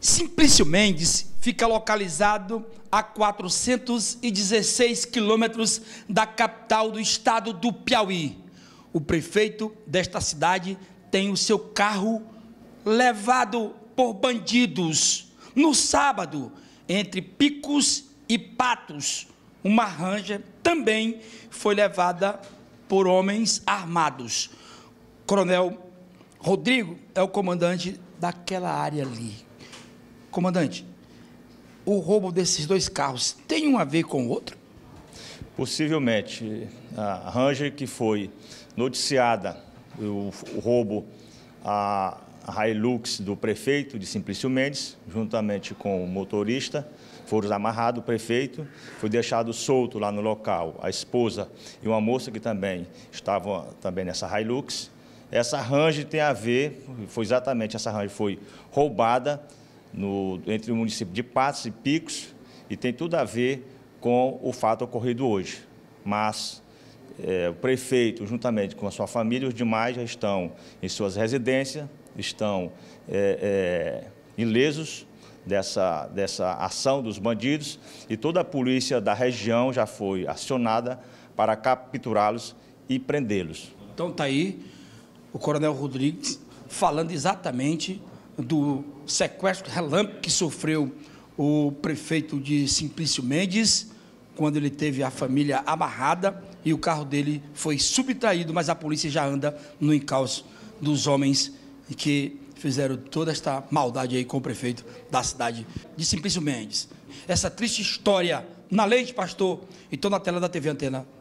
Simplício Mendes fica localizado a 416 quilômetros da capital do estado do Piauí. O prefeito desta cidade tem o seu carro levado por bandidos no sábado, entre Picos e Patos. Uma ranja também foi levada por homens armados. Coronel Rodrigo é o comandante daquela área ali. Comandante, o roubo desses dois carros tem um a ver com o outro? Possivelmente. A Ranger, que foi noticiada o, roubo a Hilux do prefeito de Simplício Mendes, juntamente com o motorista, foram amarrados, o prefeito foi deixado solto lá no local. A esposa e uma moça que também estavam também nessa Hilux. Essa Range tem a ver, foi exatamente essa Range foi roubada no, entre o município de Patos e Picos e tem tudo a ver com o fato ocorrido hoje. Mas é, o prefeito, juntamente com a sua família, os demais já estão em suas residências, estão é, é, ilesos dessa, dessa ação dos bandidos e toda a polícia da região já foi acionada para capturá-los e prendê-los. Então está aí o Coronel Rodrigues falando exatamente do sequestro relâmpago que sofreu o prefeito de Simplício Mendes, quando ele teve a família amarrada e o carro dele foi subtraído, mas a polícia já anda no encalço dos homens que fizeram toda esta maldade aí com o prefeito da cidade de Simplício Mendes. Essa triste história na lei de pastor, então na tela da TV Antena